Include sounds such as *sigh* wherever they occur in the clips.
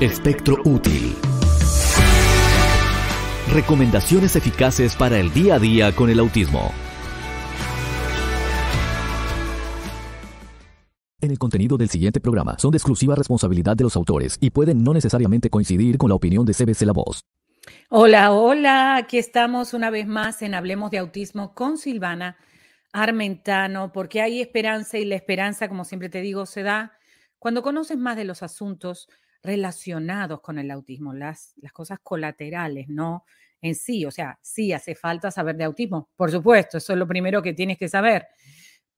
Espectro útil. Recomendaciones eficaces para el día a día con el autismo. En el contenido del siguiente programa son de exclusiva responsabilidad de los autores y pueden no necesariamente coincidir con la opinión de CBC La Voz. Hola, hola, aquí estamos una vez más en Hablemos de Autismo con Silvana Armentano, porque hay esperanza y la esperanza, como siempre te digo, se da cuando conoces más de los asuntos relacionados con el autismo, las, cosas colaterales, no en sí. O sea, sí hace falta saber de autismo, por supuesto, eso es lo primero que tienes que saber.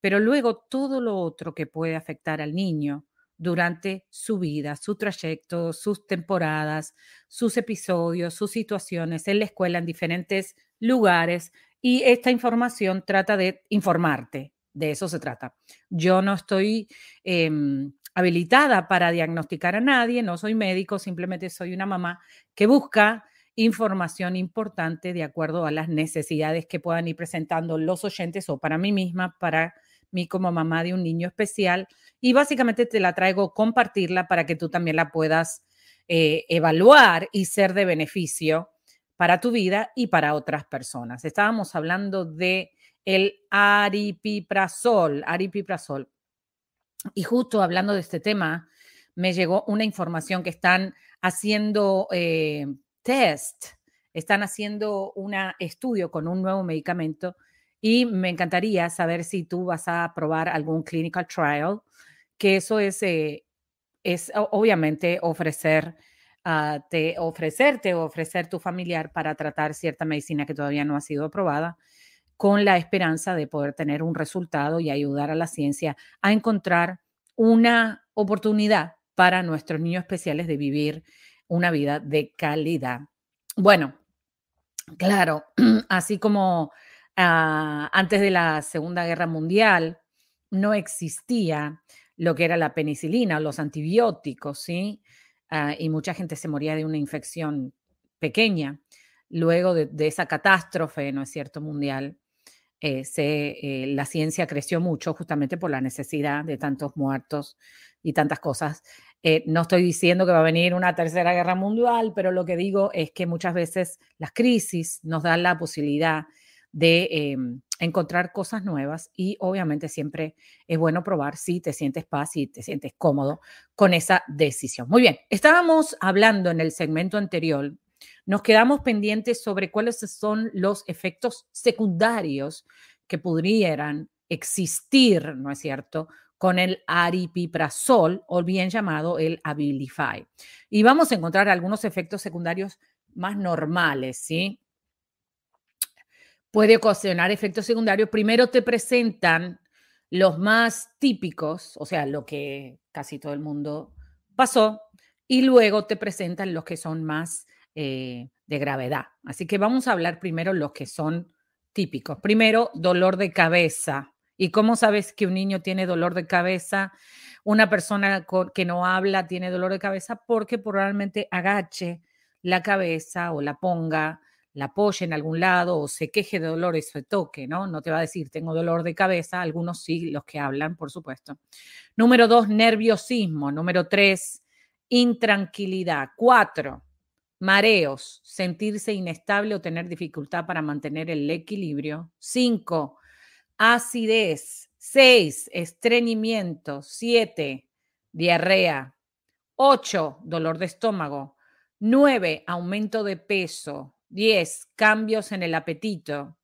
Pero luego todo lo otro que puede afectar al niño durante su vida, su trayecto, sus temporadas, sus episodios, sus situaciones en la escuela, en diferentes lugares. Y esta información trata de informarte, de eso se trata. Yo no estoy em, habilitada para diagnosticar a nadie, no soy médico, simplemente soy una mamá que busca información importante de acuerdo a las necesidades que puedan ir presentando los oyentes o para mí misma, para mí como mamá de un niño especial. Y básicamente te la traigo compartirla para que tú también la puedas eh, evaluar y ser de beneficio para tu vida y para otras personas. Estábamos hablando de el aripiprazol, aripiprazol. Y justo hablando de este tema, me llegó una información que están haciendo eh, test, están haciendo un estudio con un nuevo medicamento y me encantaría saber si tú vas a probar algún clinical trial, que eso es, eh, es obviamente ofrecer, ah, ofrecerte o ofrecer tu familiar para tratar cierta medicina que todavía no ha sido aprobada con la esperanza de poder tener un resultado y ayudar a la ciencia a encontrar una oportunidad para nuestros niños especiales de vivir una vida de calidad. Bueno, claro, *clears throat* así como ah, antes de la Segunda Guerra Mundial no existía lo que era la penicilina, los antibióticos, ¿sí? Ah, y mucha gente se moría de una infección pequeña luego de, de esa catástrofe, ¿no es cierto?, mundial. Eh, se, eh, la ciencia creció mucho justamente por la necesidad de tantos muertos y tantas cosas. Eh, no estoy diciendo que va a venir una tercera guerra mundial, pero lo que digo es que muchas veces las crisis nos dan la posibilidad de em, encontrar cosas nuevas y obviamente siempre es bueno probar si te sientes paz y te sientes cómodo con esa decisión. Muy bien, estábamos hablando en el segmento anterior nos quedamos pendientes sobre cuáles son los efectos secundarios que pudieran existir, ¿no es cierto?, con el aripiprazol o bien llamado el Abilify. Y vamos a encontrar algunos efectos secundarios más normales, ¿sí? Puede ocasionar efectos secundarios. Primero te presentan los más típicos, o sea, lo que casi todo el mundo pasó, y luego te presentan los que son más eh, de gravedad. Así que vamos a hablar primero los que son típicos. Primero, dolor de cabeza. ¿Y cómo sabes que un niño tiene dolor de cabeza? Una persona que no habla tiene dolor de cabeza porque probablemente agache la cabeza o la ponga, la apoye en algún lado o se queje de dolor y se toque, ¿no? No te va a decir, tengo dolor de cabeza, algunos sí, los que hablan, por supuesto. Número dos, nerviosismo. Número tres, intranquilidad. Cuatro, Mareos, sentirse inestable o tener dificultad para mantener el equilibrio. 5. Acidez. 6. Estreñimiento. 7. Diarrea. 8. Dolor de estómago. 9. Aumento de peso. 10. Cambios en el apetito.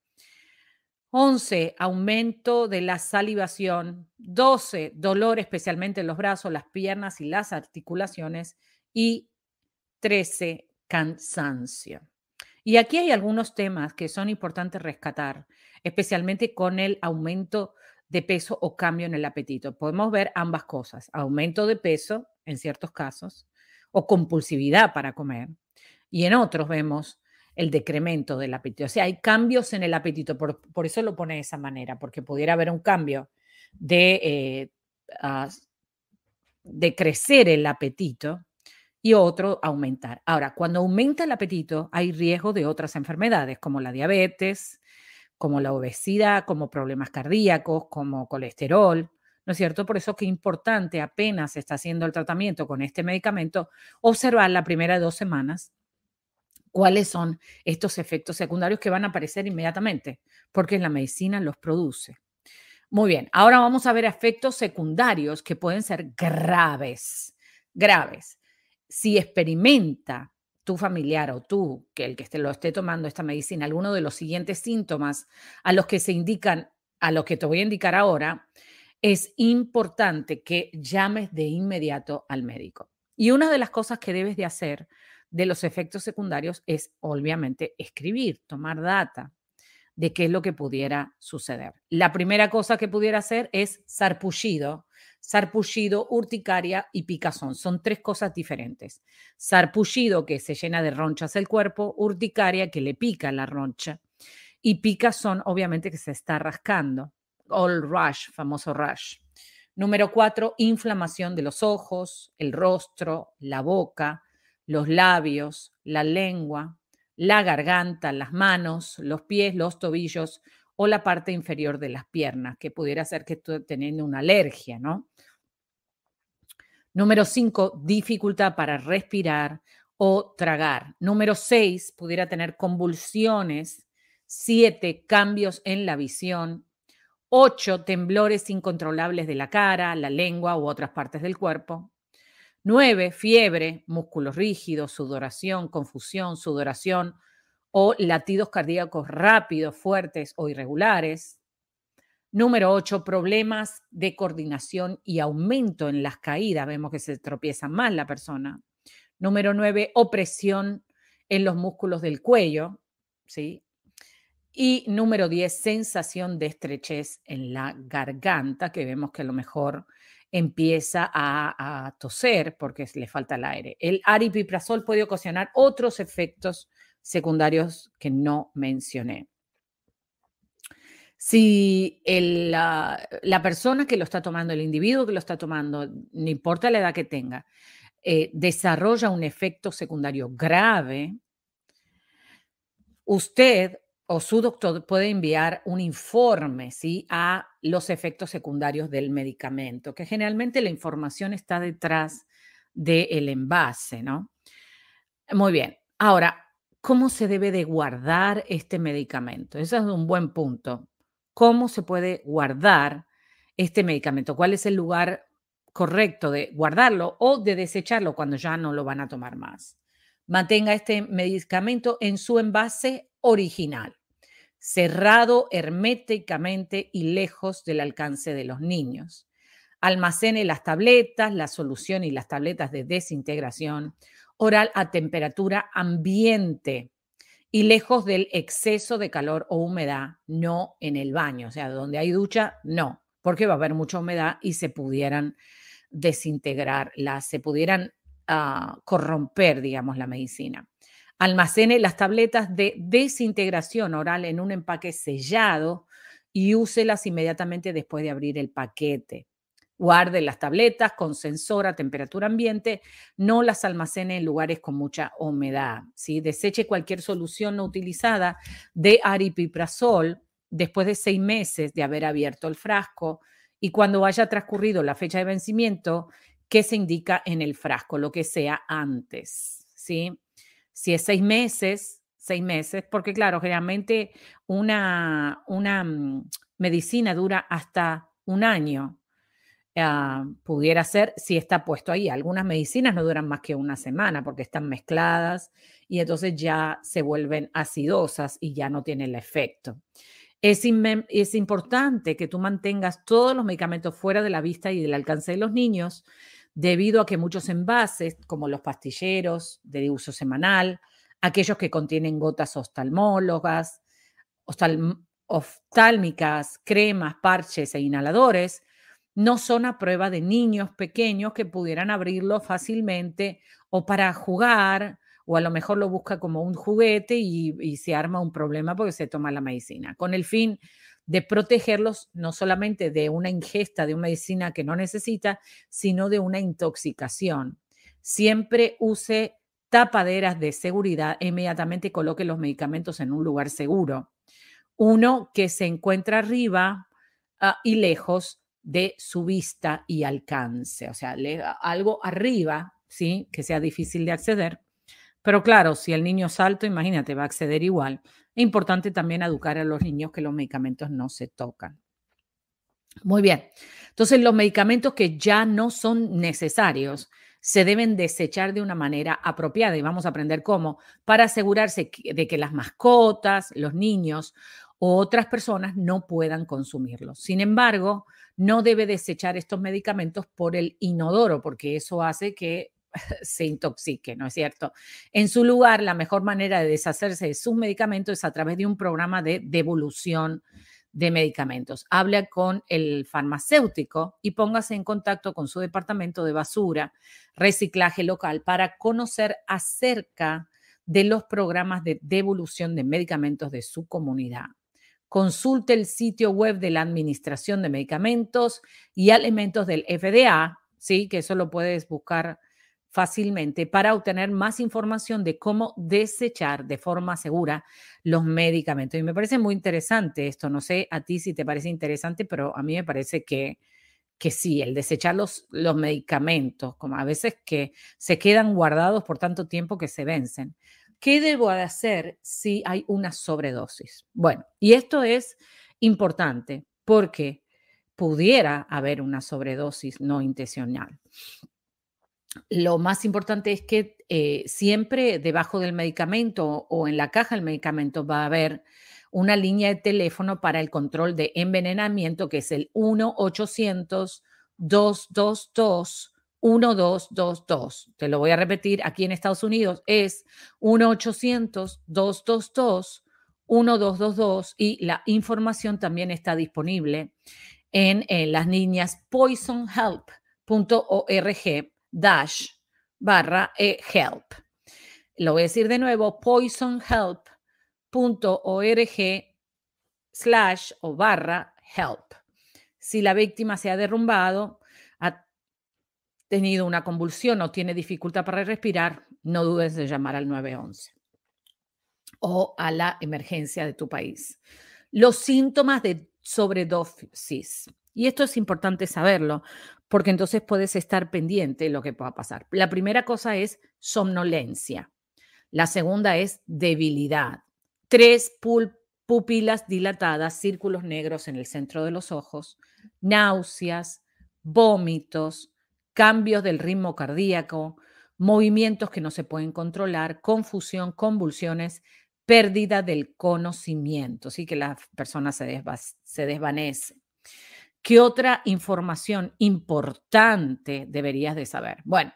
11. Aumento de la salivación. 12. Dolor especialmente en los brazos, las piernas y las articulaciones. Y 13 cansancio. Y aquí hay algunos temas que son importantes rescatar, especialmente con el aumento de peso o cambio en el apetito. Podemos ver ambas cosas, aumento de peso en ciertos casos o compulsividad para comer y en otros vemos el decremento del apetito. O sea, hay cambios en el apetito, por, eso lo pone de esa manera, porque pudiera haber un cambio de, eh, de crecer el apetito y otro aumentar. Ahora, cuando aumenta el apetito, hay riesgo de otras enfermedades como la diabetes, como la obesidad, como problemas cardíacos, como colesterol. ¿No es cierto? Por eso que es importante, apenas se está haciendo el tratamiento con este medicamento, observar la primera dos semanas cuáles son estos efectos secundarios que van a aparecer inmediatamente, porque la medicina los produce. Muy bien, ahora vamos a ver efectos secundarios que pueden ser graves, graves si experimenta tu familiar o tú, que el que lo esté tomando esta medicina, alguno de los siguientes síntomas a los que se indican, a los que te voy a indicar ahora, es importante que llames de inmediato al médico. Y una de las cosas que debes de hacer de los efectos secundarios es, obviamente, escribir, tomar data de qué es lo que pudiera suceder. La primera cosa que pudiera hacer es sarpullido sarpullido, urticaria y picazón. Son tres cosas diferentes. Sarpullido, que se llena de ronchas el cuerpo, urticaria, que le pica la roncha, y picazón, obviamente, que se está rascando. All rush, famoso rush. Número cuatro, inflamación de los ojos, el rostro, la boca, los labios, la lengua, la garganta, las manos, los pies, los tobillos, o la parte inferior de las piernas, que pudiera ser que esté teniendo una alergia, ¿no? Número 5, dificultad para respirar o tragar. Número 6, pudiera tener convulsiones. 7, cambios en la visión. 8, temblores incontrolables de la cara, la lengua u otras partes del cuerpo. 9, fiebre, músculos rígidos, sudoración, confusión, sudoración, o latidos cardíacos rápidos, fuertes o irregulares. Número 8, problemas de coordinación y aumento en las caídas. Vemos que se tropieza más la persona. Número 9, opresión en los músculos del cuello. ¿sí? Y número 10, sensación de estrechez en la garganta, que vemos que a lo mejor empieza a, toser porque le falta el aire. El aripiprazol puede ocasionar otros efectos secundarios que no mencioné. Si ah, la, persona que lo está tomando, el individuo que lo está tomando, no importa la edad que tenga, eh, desarrolla un efecto secundario grave, usted o su doctor puede enviar un informe ¿sí? a los efectos secundarios del medicamento, que generalmente la información está detrás del envase, ¿no? Muy bien. Ahora, ¿Cómo se debe de guardar este medicamento? Ese es un buen punto. ¿Cómo se puede guardar este medicamento? ¿Cuál es el lugar correcto de guardarlo o de desecharlo cuando ya no lo van a tomar más? Mantenga este medicamento en su envase original, cerrado herméticamente y lejos del alcance de los niños almacene las tabletas, la solución y las tabletas de desintegración, oral a temperatura ambiente y lejos del exceso de calor o humedad, no en el baño, o sea, donde hay ducha, no, porque va a haber mucha humedad y se pudieran desintegrar, se pudieran ah, corromper, digamos, la medicina. Almacene las tabletas de desintegración oral en un empaque sellado y úselas inmediatamente después de abrir el paquete. Guarde las tabletas con sensor a temperatura ambiente, no las almacene en lugares con mucha humedad. ¿sí? Deseche cualquier solución no utilizada de aripiprazol después de seis meses de haber abierto el frasco y cuando haya transcurrido la fecha de vencimiento que se indica en el frasco, lo que sea antes. ¿sí? Si es seis meses, seis meses, porque claro, generalmente una, una mm, medicina dura hasta un año, Ah, pudiera ser si está puesto ahí. Algunas medicinas no duran más que una semana porque están mezcladas y entonces ya se vuelven acidosas y ya no tienen el efecto. Es, importante que tú mantengas todos los medicamentos fuera de la vista y del alcance de los niños debido a que muchos envases, como los pastilleros de uso semanal, aquellos que contienen gotas oftalmólogas, oftálmicas, cremas, parches e inhaladores, no son a prueba de niños pequeños que pudieran abrirlo fácilmente o para jugar, o a lo mejor lo busca como un juguete y, se arma un problema porque se toma la medicina, con el fin de protegerlos no solamente de una ingesta de una medicina que no necesita, sino de una intoxicación. Siempre use tapaderas de seguridad e inmediatamente coloque los medicamentos en un lugar seguro. Uno que se encuentra arriba ah, y lejos de su vista y alcance, o sea, algo arriba, ¿sí? Que sea difícil de acceder. Pero claro, si el niño es alto, imagínate, va a acceder igual. Es importante también educar a los niños que los medicamentos no se tocan. Muy bien. Entonces, los medicamentos que ya no son necesarios se deben desechar de una manera apropiada y vamos a aprender cómo para asegurarse de que las mascotas, los niños o otras personas no puedan consumirlos. Sin embargo, no debe desechar estos medicamentos por el inodoro, porque eso hace que *laughs* se intoxique, ¿no es cierto? En su lugar, la mejor manera de deshacerse de sus medicamentos es a través de un programa de devolución de medicamentos. Habla con el farmacéutico y póngase en contacto con su departamento de basura, reciclaje local, para conocer acerca de los programas de devolución de medicamentos de su comunidad. Consulte el sitio web de la Administración de Medicamentos y Alimentos del FDA, ¿sí? que eso lo puedes buscar fácilmente para obtener más información de cómo desechar de forma segura los medicamentos. Y me parece muy interesante esto. No sé a ti si te parece interesante, pero a mí me parece que, que sí, el desechar los, los medicamentos, como a veces que se quedan guardados por tanto tiempo que se vencen. ¿Qué debo hacer si hay una sobredosis? Bueno, y esto es importante porque pudiera haber una sobredosis no intencional. Lo más importante es que eh, siempre debajo del medicamento o en la caja del medicamento va a haber una línea de teléfono para el control de envenenamiento que es el 1 800 222 1222. Te lo voy a repetir aquí en Estados Unidos. Es 1-800-222-1222 y la información también está disponible en, las niñas poisonhelp.org barra e help. Lo voy a decir de nuevo, poisonhelp.org slash o barra help. Si la víctima se ha derrumbado, tenido una convulsión o tiene dificultad para respirar, no dudes de llamar al 911 o a la emergencia de tu país. Los síntomas de sobredosis. Y esto es importante saberlo, porque entonces puedes estar pendiente de lo que pueda pasar. La primera cosa es somnolencia. La segunda es debilidad. Tres pupilas dilatadas, círculos negros en el centro de los ojos, náuseas, vómitos, cambios del ritmo cardíaco, movimientos que no se pueden controlar, confusión, convulsiones, pérdida del conocimiento, Así que la persona se, se desvanece. ¿Qué otra información importante deberías de saber? Bueno,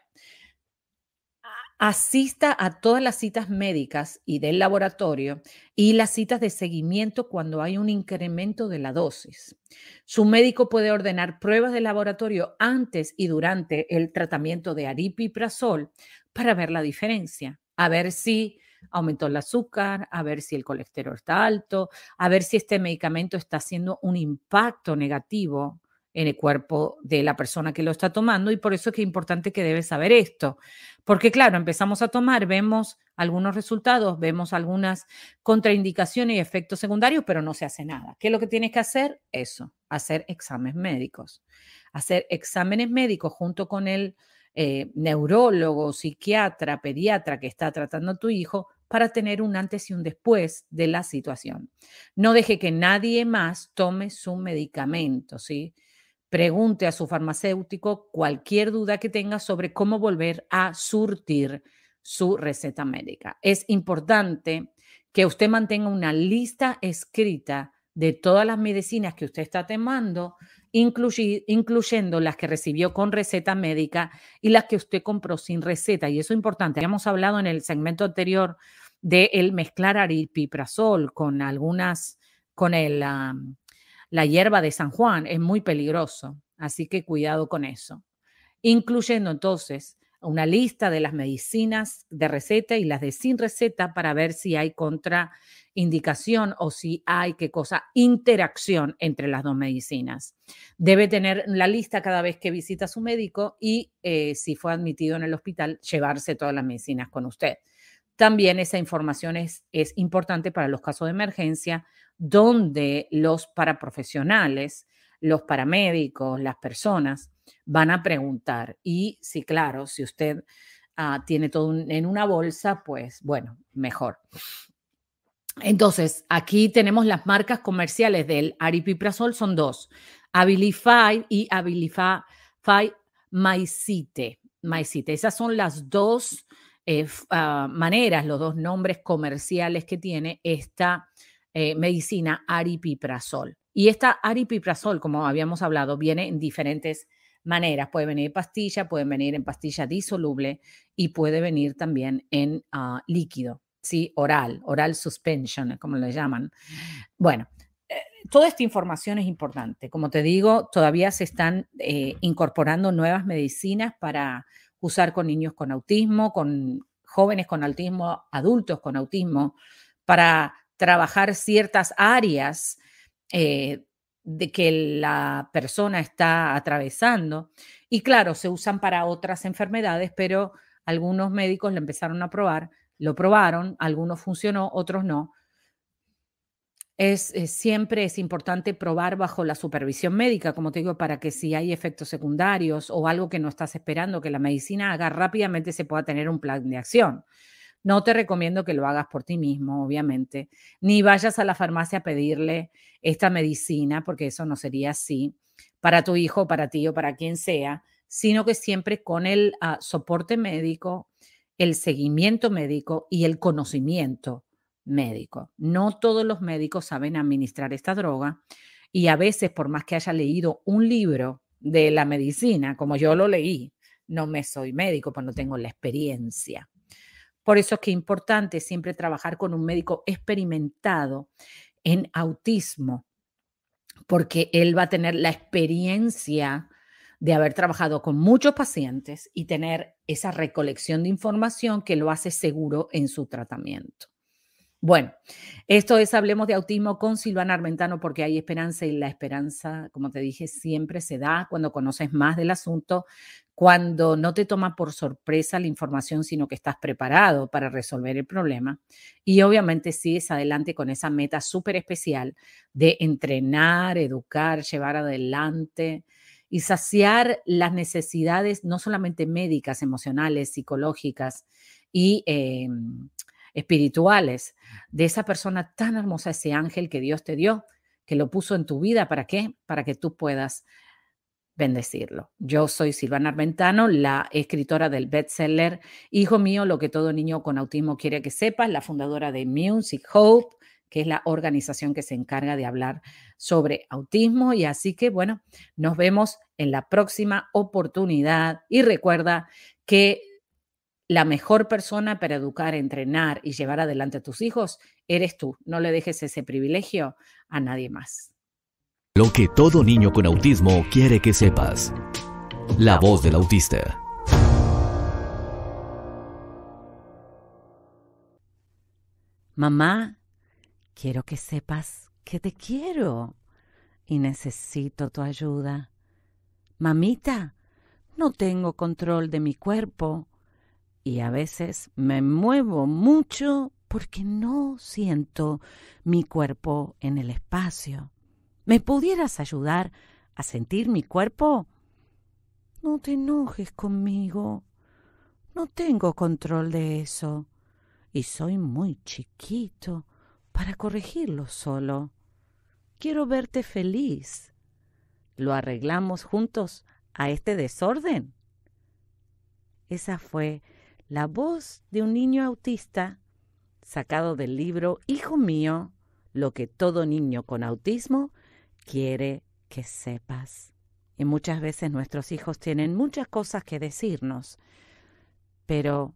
Asista a todas las citas médicas y del laboratorio y las citas de seguimiento cuando hay un incremento de la dosis. Su médico puede ordenar pruebas de laboratorio antes y durante el tratamiento de aripiprazol para ver la diferencia, a ver si aumentó el azúcar, a ver si el colesterol está alto, a ver si este medicamento está haciendo un impacto negativo en el cuerpo de la persona que lo está tomando y por eso es que es importante que debes saber esto. Porque claro, empezamos a tomar, vemos algunos resultados, vemos algunas contraindicaciones y efectos secundarios, pero no se hace nada. ¿Qué es lo que tienes que hacer? Eso, hacer exámenes médicos. Hacer exámenes médicos junto con el eh, neurólogo, psiquiatra, pediatra que está tratando a tu hijo para tener un antes y un después de la situación. No deje que nadie más tome su medicamento, ¿sí? Pregunte a su farmacéutico cualquier duda que tenga sobre cómo volver a surtir su receta médica. Es importante que usted mantenga una lista escrita de todas las medicinas que usted está tomando, incluyendo las que recibió con receta médica y las que usted compró sin receta. Y eso es importante. Habíamos hablado en el segmento anterior de el mezclar aripiprazol con algunas, con el la hierba de San Juan es muy peligroso, así que cuidado con eso. Incluyendo entonces una lista de las medicinas de receta y las de sin receta para ver si hay contraindicación o si hay qué cosa, interacción entre las dos medicinas. Debe tener la lista cada vez que visita a su médico y eh, si fue admitido en el hospital, llevarse todas las medicinas con usted. También esa información es importante para los casos de emergencia donde los paraprofesionales, los paramédicos, las personas van a preguntar. Y sí, claro, si usted ah, tiene todo en una bolsa, pues bueno, mejor. Entonces, aquí tenemos las marcas comerciales del aripiprazol, son dos, Abilify y Abilify Mycite. Esas son las dos eh, ah, maneras, los dos nombres comerciales que tiene esta eh, medicina aripiprazol. Y esta aripiprazol, como habíamos hablado, viene en diferentes maneras. Puede venir en pastilla, puede venir en pastilla disoluble y puede venir también en ah, líquido, ¿sí? Oral, oral suspension, como le llaman. Mm. Bueno, eh, toda esta información es importante. Como te digo, todavía se están eh, incorporando nuevas medicinas para usar con niños con autismo, con jóvenes con autismo, adultos con autismo, para trabajar ciertas áreas eh, de que la persona está atravesando. Y claro, se usan para otras enfermedades, pero algunos médicos lo empezaron a probar, lo probaron, algunos funcionó, otros no. siempre es importante probar bajo la supervisión médica, como te digo, para que si hay efectos secundarios o algo que no estás esperando que la medicina haga, rápidamente se pueda tener un plan de acción. No te recomiendo que lo hagas por ti mismo, obviamente, ni vayas a la farmacia a pedirle esta medicina, porque eso no sería así para tu hijo, para ti o para quien sea, sino que siempre con el ah, soporte médico, el seguimiento médico y el conocimiento médico. No todos los médicos saben administrar esta droga y a veces, por más que haya leído un libro de la medicina, como yo lo leí, no me soy médico, pues no tengo la experiencia. Por eso es que es importante siempre trabajar con un médico experimentado en autismo, porque él va a tener la experiencia de haber trabajado con muchos pacientes y tener esa recolección de información que lo hace seguro en su tratamiento. Bueno, esto es Hablemos de Autismo con Silvana Armentano porque hay esperanza y la esperanza, como te dije, siempre se da cuando conoces más del asunto, cuando no te toma por sorpresa la información, sino que estás preparado para resolver el problema. Y obviamente sigues adelante con esa meta súper especial de entrenar, educar, llevar adelante y saciar las necesidades no solamente médicas, emocionales, psicológicas y em, espirituales de esa persona tan hermosa, ese ángel que Dios te dio, que lo puso en tu vida. ¿Para qué? Para que tú puedas bendecirlo. Yo soy Silvana Armentano, la escritora del bestseller Hijo mío, lo que todo niño con autismo quiere que sepas, la fundadora de Music Hope, que es la organización que se encarga de hablar sobre autismo. Y así que, bueno, nos vemos en la próxima oportunidad. Y recuerda que la mejor persona para educar, entrenar y llevar adelante a tus hijos eres tú. No le dejes ese privilegio a nadie más. Lo que todo niño con autismo quiere que sepas. La voz del autista. Mamá, quiero que sepas que te quiero y necesito tu ayuda. Mamita, no tengo control de mi cuerpo y a veces me muevo mucho porque no siento mi cuerpo en el espacio. ¿Me pudieras ayudar a sentir mi cuerpo? No te enojes conmigo. No tengo control de eso. Y soy muy chiquito para corregirlo solo. Quiero verte feliz. ¿Lo arreglamos juntos a este desorden? Esa fue la voz de un niño autista sacado del libro Hijo mío, lo que todo niño con autismo quiere que sepas. Y muchas veces nuestros hijos tienen muchas cosas que decirnos, pero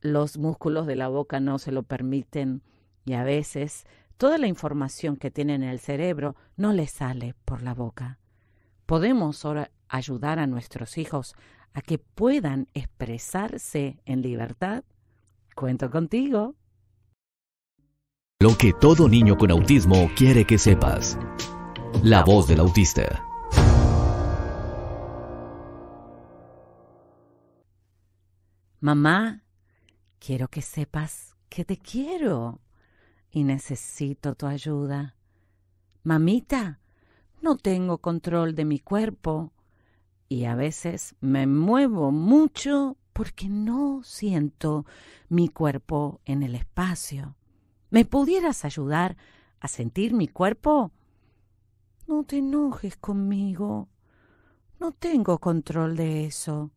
los músculos de la boca no se lo permiten y a veces toda la información que tienen en el cerebro no les sale por la boca. Podemos ahora ayudar a nuestros hijos a que puedan expresarse en libertad. Cuento contigo. Lo que todo niño con autismo quiere que sepas. La voz del autista. Mamá, quiero que sepas que te quiero y necesito tu ayuda. Mamita, no tengo control de mi cuerpo y a veces me muevo mucho porque no siento mi cuerpo en el espacio. ¿Me pudieras ayudar a sentir mi cuerpo? No te enojes conmigo. No tengo control de eso.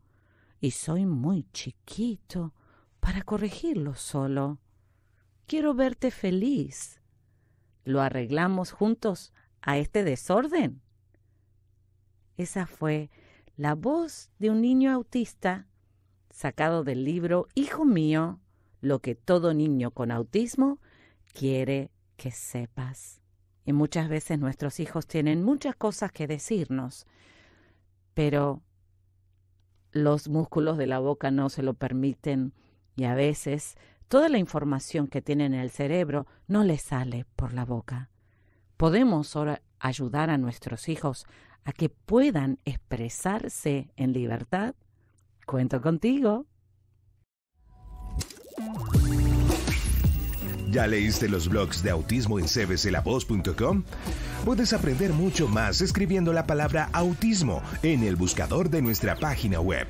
Y soy muy chiquito para corregirlo solo. Quiero verte feliz. ¿Lo arreglamos juntos a este desorden? Esa fue la voz de un niño autista sacado del libro Hijo mío, lo que todo niño con autismo quiere que sepas. Y muchas veces nuestros hijos tienen muchas cosas que decirnos, pero los músculos de la boca no se lo permiten y a veces toda la información que tienen en el cerebro no les sale por la boca. Podemos ahora ayudar a nuestros hijos a que puedan expresarse en libertad. Cuento contigo. ¿Ya leíste los blogs de autismo en cbclavoz.com? Puedes aprender mucho más escribiendo la palabra autismo en el buscador de nuestra página web.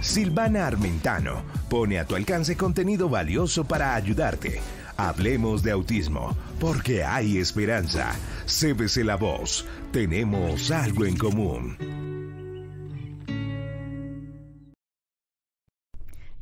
Silvana Armentano pone a tu alcance contenido valioso para ayudarte. Hablemos de autismo, porque hay esperanza. CBC La Voz, tenemos algo en común.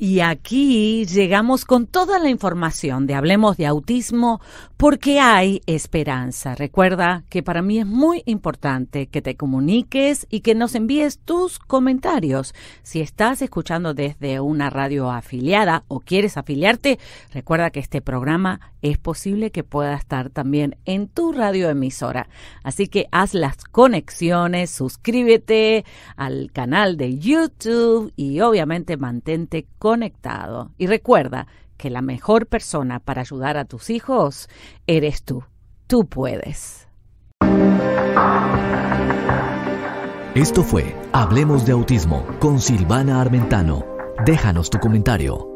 Y aquí llegamos con toda la información de Hablemos de Autismo porque hay esperanza. Recuerda que para mí es muy importante que te comuniques y que nos envíes tus comentarios. Si estás escuchando desde una radio afiliada o quieres afiliarte, recuerda que este programa es posible que pueda estar también en tu radio emisora. Así que haz las conexiones, suscríbete al canal de YouTube y obviamente mantente conectado. Y recuerda, que la mejor persona para ayudar a tus hijos eres tú. Tú puedes. Esto fue Hablemos de Autismo con Silvana Armentano. Déjanos tu comentario.